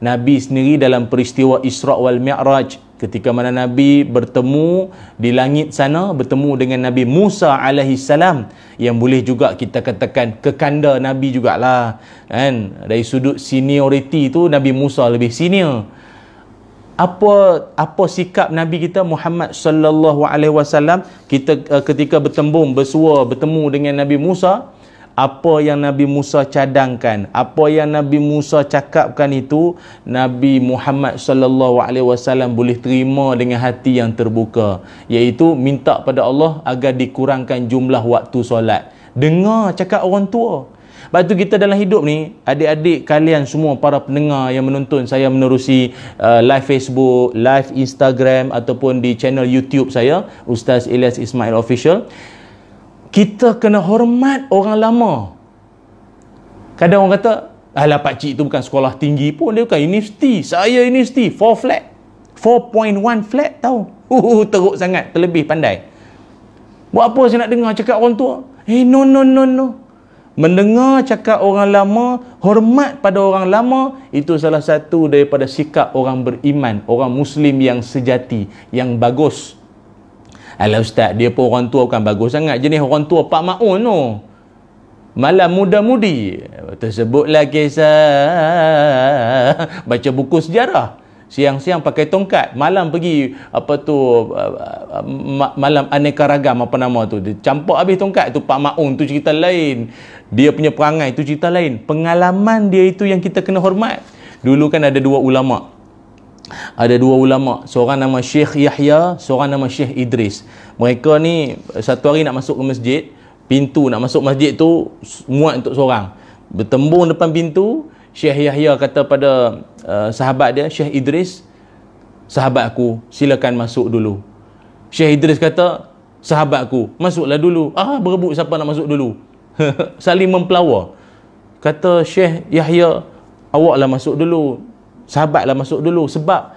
Nabi sendiri dalam peristiwa Isra wal Mi'raj ketika mana Nabi bertemu di langit sana bertemu dengan Nabi Musa alaihi salam yang boleh juga kita katakan kekanda Nabi jugalah kan dari sudut senioriti tu Nabi Musa lebih senior apa apa sikap nabi kita Muhammad sallallahu alaihi wasallam kita uh, ketika bertembung bersua bertemu dengan nabi Musa apa yang nabi Musa cadangkan apa yang nabi Musa cakapkan itu nabi Muhammad sallallahu alaihi wasallam boleh terima dengan hati yang terbuka iaitu minta pada Allah agar dikurangkan jumlah waktu solat dengar cakap orang tua Lepas tu kita dalam hidup ni, adik-adik kalian semua para pendengar yang menonton saya menerusi uh, live Facebook, live Instagram ataupun di channel YouTube saya, Ustaz Elias Ismail Official. Kita kena hormat orang lama. Kadang orang kata, alah pak cik tu bukan sekolah tinggi pun, dia bukan universiti. Saya universiti, 4 flat. 4.1 flat tau. Uh, teruk sangat, terlebih pandai. Buat apa saya nak dengar cakap orang tua? Eh, no, no, no, no. Mendengar cakap orang lama, hormat pada orang lama, itu salah satu daripada sikap orang beriman, orang muslim yang sejati, yang bagus. Alah ustaz, dia pun orang tua bukan bagus sangat. Jenis orang tua Pak Ma'un tu. Malam muda-mudi. Tersebutlah kisah. Baca buku sejarah. Siang-siang pakai tongkat. Malam pergi, apa tu, uh, uh, uh, malam aneka ragam apa nama tu. Dia campur habis tongkat tu Pak Ma'un tu cerita lain dia punya perangai itu cerita lain pengalaman dia itu yang kita kena hormat dulu kan ada dua ulama ada dua ulama seorang nama Syekh Yahya seorang nama Syekh Idris mereka ni satu hari nak masuk ke masjid pintu nak masuk masjid tu muat untuk seorang bertembung depan pintu Syekh Yahya kata pada uh, sahabat dia Syekh Idris sahabat aku silakan masuk dulu Syekh Idris kata sahabat aku masuklah dulu ah berebut siapa nak masuk dulu *laughs* saling mempelawa kata Syekh Yahya awaklah masuk dulu sahabatlah masuk dulu sebab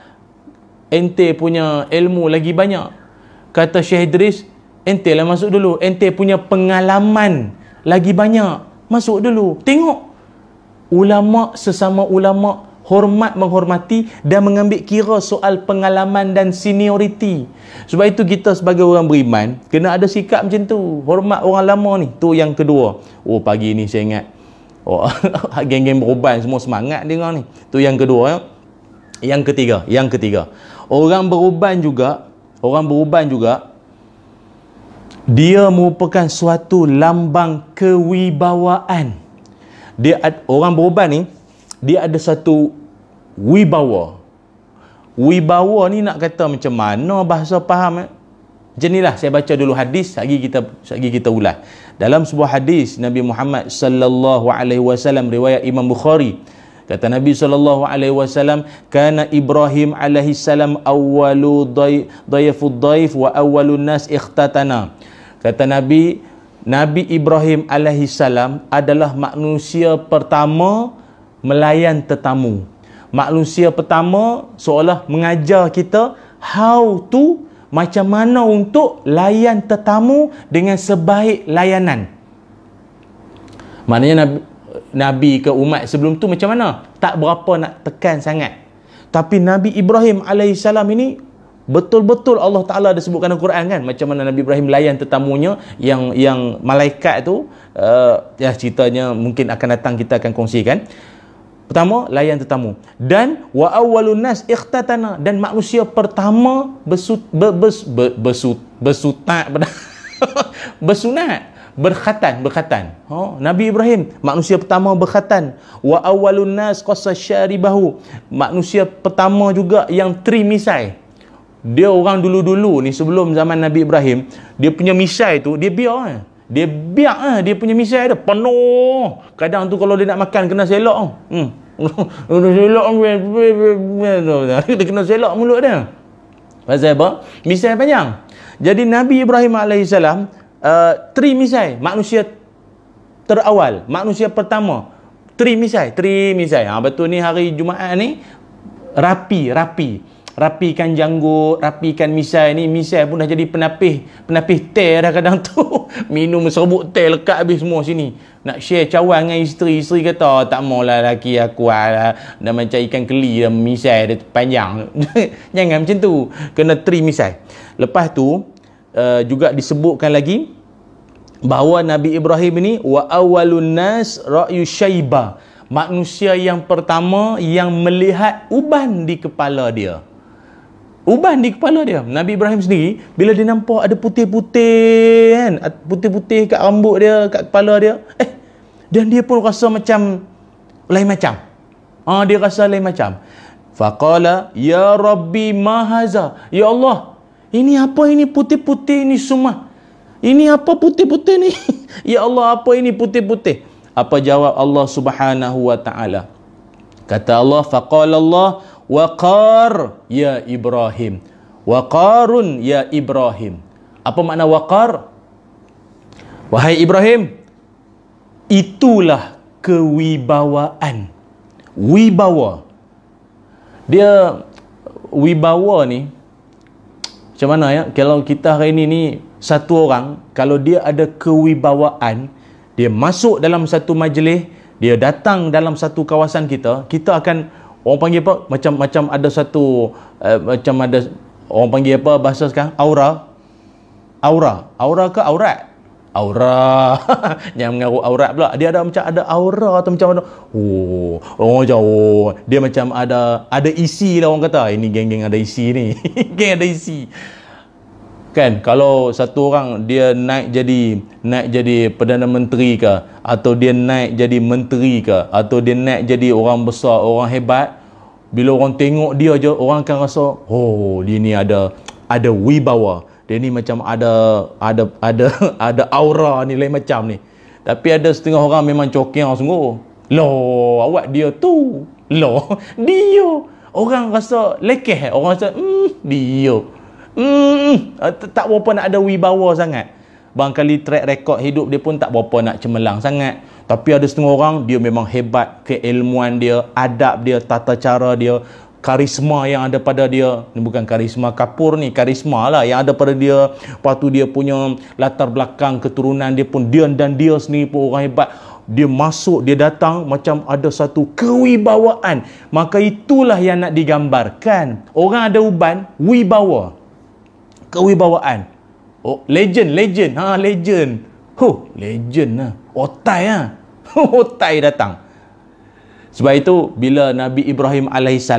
ente punya ilmu lagi banyak kata Syekh Idris ente lah masuk dulu ente punya pengalaman lagi banyak masuk dulu tengok ulama' sesama ulama' hormat menghormati dan mengambil kira soal pengalaman dan senioriti. Sebab itu kita sebagai orang beriman kena ada sikap macam tu. Hormat orang lama ni. Tu yang kedua. Oh pagi ni saya ingat oh *laughs* geng-geng beruban semua semangat dengar ni. Tu yang kedua ya. Yang ketiga, yang ketiga. Orang beruban juga, orang beruban juga dia merupakan suatu lambang kewibawaan. Dia orang beruban ni dia ada satu wibawa wibawa ni nak kata macam mana bahasa faham eh? macam inilah saya baca dulu hadis lagi kita lagi kita ulas dalam sebuah hadis Nabi Muhammad sallallahu alaihi wasallam riwayat Imam Bukhari kata Nabi sallallahu alaihi wasallam kana Ibrahim alaihi salam awwalu dayfud dayf wa awwalu nas ikhtatana kata Nabi Nabi Ibrahim alaihi salam adalah manusia pertama melayan tetamu manusia pertama seolah mengajar kita how to macam mana untuk layan tetamu dengan sebaik layanan. Maknanya Nabi, Nabi ke umat sebelum tu macam mana? Tak berapa nak tekan sangat. Tapi Nabi Ibrahim AS ini betul-betul Allah Ta'ala ada sebutkan dalam Quran kan macam mana Nabi Ibrahim layan tetamunya yang yang malaikat tu uh, ya ceritanya mungkin akan datang kita akan kongsikan Pertama, layan tetamu. Dan wa awwalun nas ikhtatana dan manusia pertama bersut ber, bers, ber, bersut bersutat *laughs* bersunat berkhatan berkhatan. Oh, Nabi Ibrahim manusia pertama berkhatan. Wa awwalun nas qasa syaribahu. Manusia pertama juga yang trimisai. Dia orang dulu-dulu ni sebelum zaman Nabi Ibrahim, dia punya misai tu dia biar. Eh? dia biak eh, dia punya misai dia penuh kadang tu kalau dia nak makan kena selok oh. hmm. *laughs* kena selok oh. dia kena selok mulut dia pasal apa? misai panjang jadi Nabi Ibrahim AS uh, eh, tri misai manusia terawal manusia pertama tri misai tri misai ha, betul ni hari Jumaat ni rapi rapi rapikan janggut, rapikan misai ni, misai pun dah jadi penapih, penapih teh dah kadang tu. *laughs* Minum serbuk teh lekat habis semua sini. Nak share cawan dengan isteri, isteri kata oh, tak maulah laki aku lah. Dah macam ikan keli dah misai dah panjang. *laughs* Jangan macam tu. Kena tri misai. Lepas tu, uh, juga disebutkan lagi, bahawa Nabi Ibrahim ni wa awalun nas ra'yu syaiba manusia yang pertama yang melihat uban di kepala dia uban di kepala dia Nabi Ibrahim sendiri bila dia nampak ada putih-putih kan putih-putih kat rambut dia kat kepala dia eh dan dia pun rasa macam lain macam ah dia rasa lain macam faqala ya rabbi mahaza ya Allah ini apa ini putih-putih ini semua ini apa putih-putih ni *laughs* ya Allah apa ini putih-putih apa jawab Allah Subhanahu wa taala kata Allah faqala Allah waqar ya Ibrahim. Waqarun ya Ibrahim. Apa makna waqar? Wahai Ibrahim, itulah kewibawaan. Wibawa. Dia wibawa ni macam mana ya? Kalau kita hari ini ni satu orang, kalau dia ada kewibawaan, dia masuk dalam satu majlis, dia datang dalam satu kawasan kita, kita akan orang panggil apa macam macam ada satu uh, macam ada orang panggil apa bahasa sekarang aura aura aura ke aurat aura yang *laughs* mengaruh aurat pula dia ada macam ada aura atau macam mana oh orang jauh dia macam ada ada isi lah orang kata ini geng-geng ada isi ni *laughs* geng ada isi kan kalau satu orang dia naik jadi naik jadi perdana menteri ke atau dia naik jadi menteri ke atau dia naik jadi orang besar orang hebat bila orang tengok dia je orang akan rasa oh dia ni ada ada wibawa dia ni macam ada ada ada *laughs* ada aura ni lain macam ni tapi ada setengah orang memang cokeng sungguh lo awak dia tu lo *laughs* dia orang rasa lekeh orang rasa mm, dia Hmm, tak berapa nak ada wibawa sangat. Bang kali track record hidup dia pun tak berapa nak cemerlang sangat. Tapi ada setengah orang, dia memang hebat keilmuan dia, adab dia, tata cara dia, karisma yang ada pada dia. Ini bukan karisma kapur ni, karisma lah yang ada pada dia. Lepas dia punya latar belakang keturunan dia pun, dia dan dia sendiri pun orang hebat. Dia masuk, dia datang macam ada satu kewibawaan. Maka itulah yang nak digambarkan. Orang ada uban, wibawa kewibawaan. Oh, legend, legend. Ha, legend. Huh, legend lah. Otai lah. *laughs* Otai datang. Sebab itu, bila Nabi Ibrahim AS,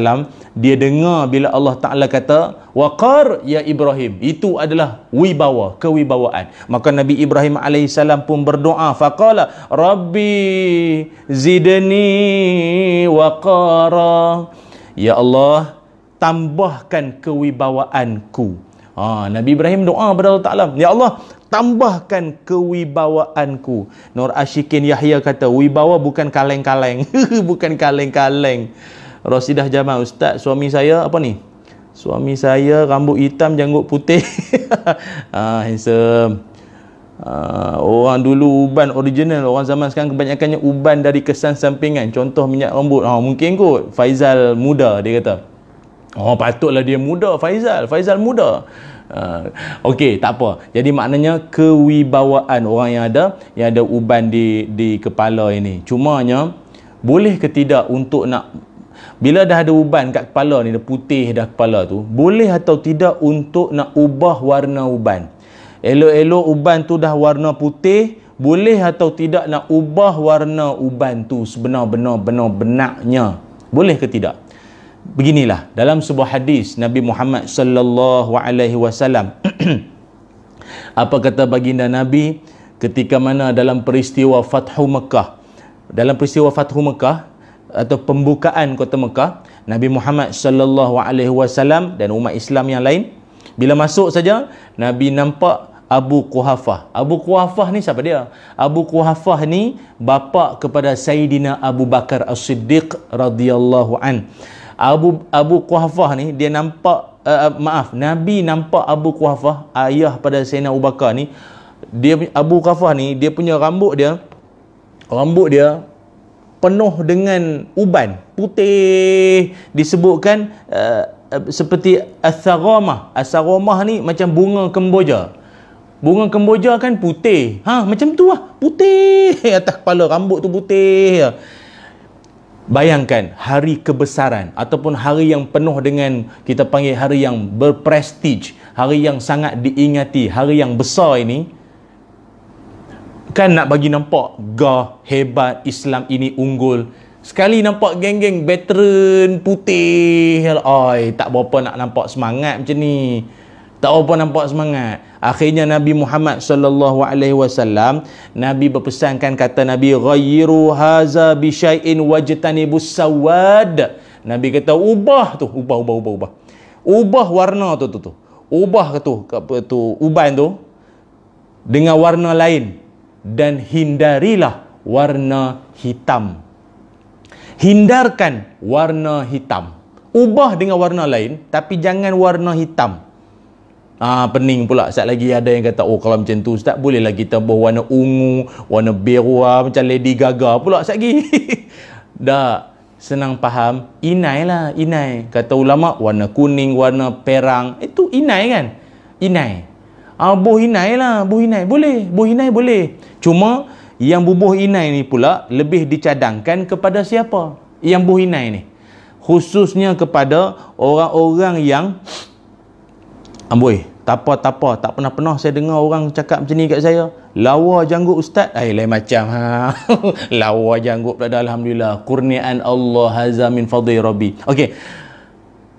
dia dengar bila Allah Ta'ala kata, Waqar ya Ibrahim. Itu adalah wibawa, kewibawaan. Maka Nabi Ibrahim AS pun berdoa. Faqala, Rabbi zidni waqara. Ya Allah, tambahkan kewibawaanku Ha, Nabi Ibrahim doa kepada Allah Ta'ala. Ya Allah, tambahkan kewibawaanku. Nur Ashikin Yahya kata, wibawa bukan kaleng-kaleng. *laughs* bukan kaleng-kaleng. Rosidah Jamal, Ustaz, suami saya apa ni? Suami saya rambut hitam, janggut putih. ha, *laughs* handsome. Uh, orang dulu uban original orang zaman sekarang kebanyakannya uban dari kesan sampingan contoh minyak rambut ha, mungkin kot Faizal muda dia kata Oh patutlah dia muda Faizal. Faizal muda. Uh, Okey, tak apa. Jadi maknanya kewibawaan orang yang ada yang ada uban di di kepala ini. Cumanya boleh ke tidak untuk nak bila dah ada uban kat kepala ni dah putih dah kepala tu, boleh atau tidak untuk nak ubah warna uban? Elok-elok uban tu dah warna putih, boleh atau tidak nak ubah warna uban tu sebenar-benar benar-benarnya? Boleh ke tidak? beginilah dalam sebuah hadis Nabi Muhammad sallallahu alaihi wasallam *clears throat* apa kata baginda Nabi ketika mana dalam peristiwa Fathu Mekah dalam peristiwa Fathu Mekah atau pembukaan kota Mekah Nabi Muhammad sallallahu alaihi wasallam dan umat Islam yang lain bila masuk saja Nabi nampak Abu Quhafah. Abu Quhafah ni siapa dia? Abu Quhafah ni bapa kepada Sayyidina Abu Bakar As-Siddiq radhiyallahu anhu. Abu Abu Quhafah ni dia nampak uh, maaf Nabi nampak Abu Quhafah ayah pada Sayyidina Abu Bakar ni dia Abu Quhafah ni dia punya rambut dia rambut dia penuh dengan uban putih disebutkan uh, seperti asaroma asaroma ni macam bunga kemboja bunga kemboja kan putih ha macam tu lah putih *laughs* atas kepala rambut tu putih Bayangkan hari kebesaran ataupun hari yang penuh dengan kita panggil hari yang berprestij, hari yang sangat diingati, hari yang besar ini kan nak bagi nampak gah hebat Islam ini unggul. Sekali nampak geng-geng veteran putih, oi ya eh, tak berapa nak nampak semangat macam ni. Tak berapa nampak semangat. Akhirnya Nabi Muhammad sallallahu alaihi wasallam Nabi berpesankan kata Nabi ghayyiru haza bi syai'in wajtanibus sawad. Nabi kata ubah tu, ubah ubah ubah ubah. Ubah warna tu tu tu. Ubah tu apa tu uban tu dengan warna lain dan hindarilah warna hitam. Hindarkan warna hitam. Ubah dengan warna lain tapi jangan warna hitam. Ah pening pula sat lagi ada yang kata oh kalau macam tu ustaz boleh lagi tambah warna ungu, warna biru ah macam Lady Gaga pula sat lagi. *laughs* dah senang faham inai lah inai kata ulama warna kuning warna perang itu inai kan inai ah buh inai lah buh inai boleh buh inai boleh cuma yang bubuh inai ni pula lebih dicadangkan kepada siapa yang buh inai ni khususnya kepada orang-orang yang Amboi, tapa-tapa tak pernah-pernah saya dengar orang cakap macam ni kat saya. Lawa janggut ustaz. Eh, lain macam. Ha? *laughs* Lawa janggut pula dah. Alhamdulillah. Kurnian Allah hazamin fadhi rabbi. Okey.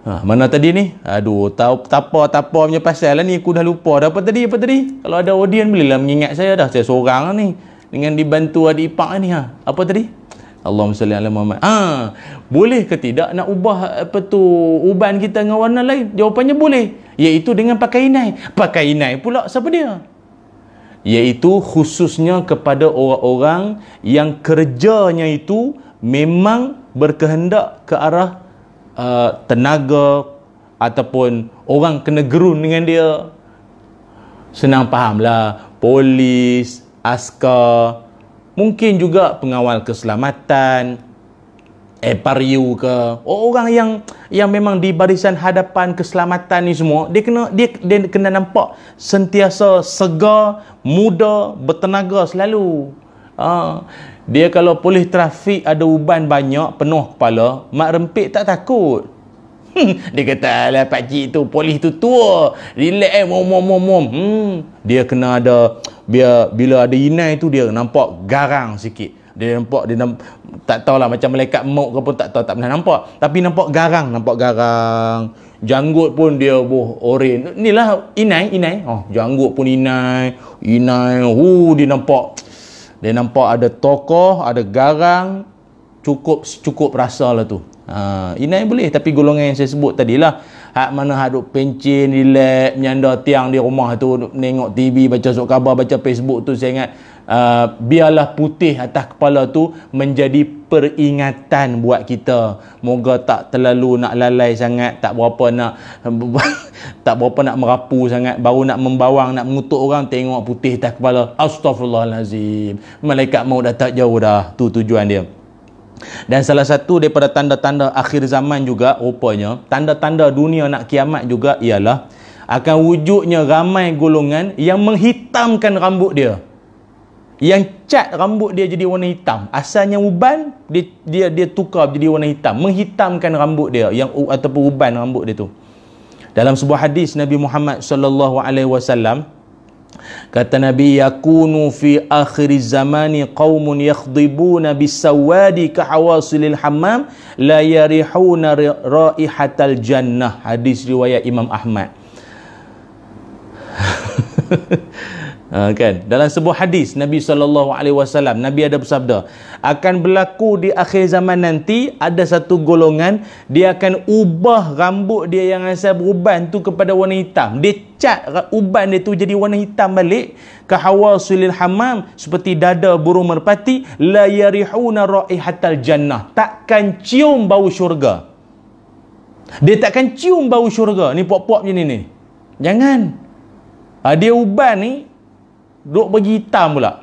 Ha, mana tadi ni? Aduh, tahu tapa-tapa punya pasal lah ni. Aku dah lupa dah apa tadi, apa tadi. Kalau ada audien bolehlah mengingat saya dah. Saya seorang lah ni. Dengan dibantu adik ipak ni. Ha. Apa tadi? Allahumma salli ala Muhammad. Ah, ha, boleh ke tidak nak ubah apa tu uban kita dengan warna lain? Jawapannya boleh, iaitu dengan pakai inai. Pakai inai pula siapa dia? Iaitu khususnya kepada orang-orang yang kerjanya itu memang berkehendak ke arah uh, tenaga ataupun orang kena gerun dengan dia. Senang fahamlah, polis, askar, mungkin juga pengawal keselamatan EPRU ke orang yang yang memang di barisan hadapan keselamatan ni semua dia kena dia, dia kena nampak sentiasa segar muda bertenaga selalu ha. dia kalau polis trafik ada uban banyak penuh kepala mak rempik tak takut *laughs* dia kata lah pakcik tu polis tu tua relax eh mom mom mom hmm. dia kena ada biar bila ada inai tu dia nampak garang sikit dia nampak dia nampak, tak lah macam malaikat maut ke pun tak tahu tak pernah nampak tapi nampak garang nampak garang janggut pun dia boh oren inilah inai inai oh janggut pun inai inai hu dia nampak dia nampak ada tokoh ada garang cukup cukup rasa lah tu Uh, ah, inai boleh tapi golongan yang saya sebut tadilah hak mana hak duk pencin relax menyanda tiang di rumah tu nengok TV baca sok khabar baca Facebook tu saya ingat uh, biarlah putih atas kepala tu menjadi peringatan buat kita moga tak terlalu nak lalai sangat tak berapa nak *laughs* tak berapa nak merapu sangat baru nak membawang nak mengutuk orang tengok putih atas kepala astagfirullahalazim malaikat mau datang jauh dah tu tujuan dia dan salah satu daripada tanda-tanda akhir zaman juga rupanya, tanda-tanda dunia nak kiamat juga ialah akan wujudnya ramai golongan yang menghitamkan rambut dia. Yang cat rambut dia jadi warna hitam. Asalnya uban, dia dia, dia tukar jadi warna hitam. Menghitamkan rambut dia yang ataupun uban rambut dia tu. Dalam sebuah hadis Nabi Muhammad sallallahu alaihi wasallam Kata Nabi yakunu fi akhir zaman qaumun yakhdibuna bisawadi ka hawasilil hammam la yarihuna raihatal jannah hadis riwayat Imam Ahmad *laughs* Ha, kan dalam sebuah hadis Nabi saw. Nabi ada bersabda akan berlaku di akhir zaman nanti ada satu golongan dia akan ubah rambut dia yang asal beruban tu kepada warna hitam dia cat uban dia tu jadi warna hitam balik ke sulil hamam seperti dada burung merpati la yarihuna hatal jannah takkan cium bau syurga dia takkan cium bau syurga ni pok pok macam ni ni jangan ha, dia uban ni duk bagi hitam pula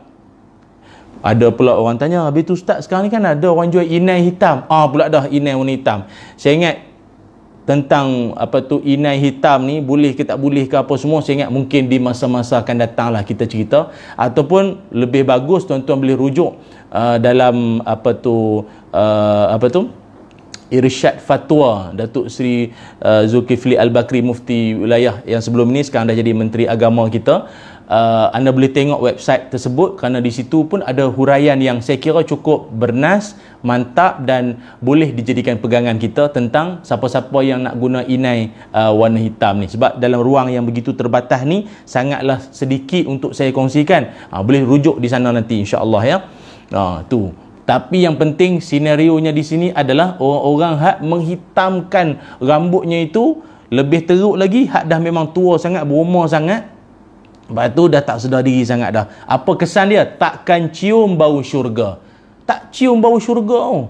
ada pula orang tanya habis tu ustaz sekarang ni kan ada orang jual inai hitam ah pula dah inai warna hitam saya ingat tentang apa tu inai hitam ni boleh ke tak boleh ke apa semua saya ingat mungkin di masa-masa akan datang lah kita cerita ataupun lebih bagus tuan-tuan boleh rujuk uh, dalam apa tu uh, apa tu Irsyad Fatwa Datuk Seri uh, Zulkifli Al-Bakri Mufti Wilayah yang sebelum ni sekarang dah jadi Menteri Agama kita uh, anda boleh tengok website tersebut kerana di situ pun ada huraian yang saya kira cukup bernas, mantap dan boleh dijadikan pegangan kita tentang siapa-siapa yang nak guna inai uh, warna hitam ni. Sebab dalam ruang yang begitu terbatas ni sangatlah sedikit untuk saya kongsikan. Uh, boleh rujuk di sana nanti insyaallah ya. Uh, tu. Tapi yang penting senarionya di sini adalah orang-orang hak menghitamkan rambutnya itu lebih teruk lagi hak dah memang tua sangat berumur sangat Lepas tu dah tak sedar diri sangat dah. Apa kesan dia? Takkan cium bau syurga. Tak cium bau syurga tu. Oh.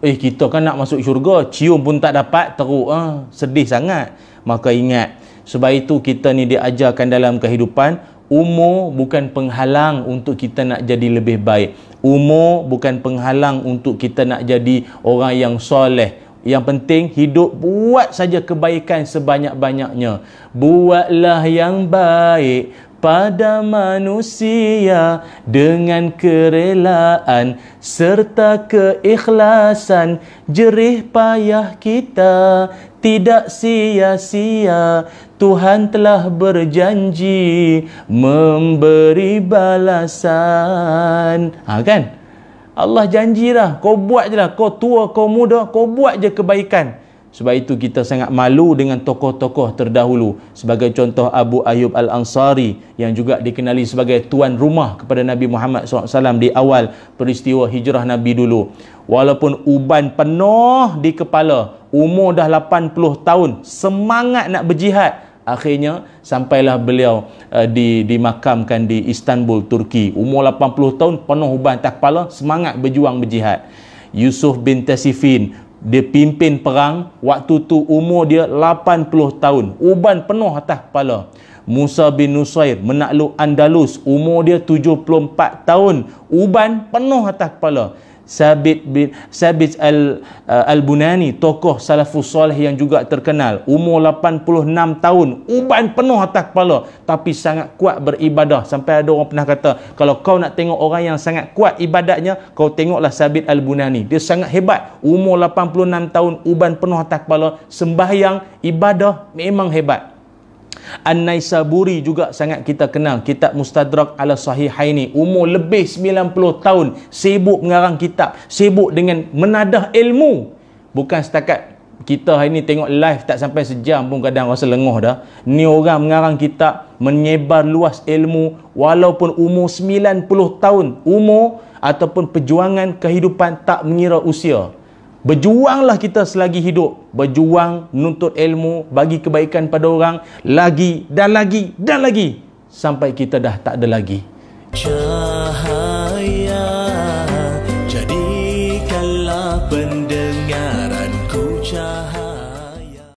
Eh kita kan nak masuk syurga, cium pun tak dapat, teruk ah, ha? sedih sangat. Maka ingat, sebab itu kita ni diajarkan dalam kehidupan, umur bukan penghalang untuk kita nak jadi lebih baik. Umur bukan penghalang untuk kita nak jadi orang yang soleh, yang penting hidup buat saja kebaikan sebanyak-banyaknya. Buatlah yang baik pada manusia dengan kerelaan serta keikhlasan jerih payah kita tidak sia-sia Tuhan telah berjanji memberi balasan ha, kan Allah janji dah kau buat je lah kau tua kau muda kau buat je kebaikan sebab itu kita sangat malu dengan tokoh-tokoh terdahulu sebagai contoh Abu Ayyub Al-Ansari yang juga dikenali sebagai tuan rumah kepada Nabi Muhammad SAW di awal peristiwa hijrah Nabi dulu walaupun uban penuh di kepala umur dah 80 tahun semangat nak berjihad akhirnya sampailah beliau uh, di dimakamkan di Istanbul Turki umur 80 tahun penuh uban tak kepala semangat berjuang berjihad Yusuf bin Tasifin dia pimpin perang waktu tu umur dia 80 tahun uban penuh atas kepala Musa bin Nusair menakluk Andalus umur dia 74 tahun uban penuh atas kepala Sabit bin Sabit al uh, al Bunani tokoh salafus soleh yang juga terkenal umur 86 tahun uban penuh atas kepala tapi sangat kuat beribadah sampai ada orang pernah kata kalau kau nak tengok orang yang sangat kuat ibadatnya kau tengoklah Sabit al Bunani dia sangat hebat umur 86 tahun uban penuh atas kepala sembahyang ibadah memang hebat An-Naisaburi juga sangat kita kenal kitab Mustadrak ala Sahihaini umur lebih 90 tahun sibuk mengarang kitab sibuk dengan menadah ilmu bukan setakat kita hari ni tengok live tak sampai sejam pun kadang rasa lenguh dah ni orang mengarang kitab menyebar luas ilmu walaupun umur 90 tahun umur ataupun perjuangan kehidupan tak mengira usia Berjuanglah kita selagi hidup. Berjuang, nuntut ilmu, bagi kebaikan pada orang. Lagi, dan lagi, dan lagi. Sampai kita dah tak ada lagi. Jahat.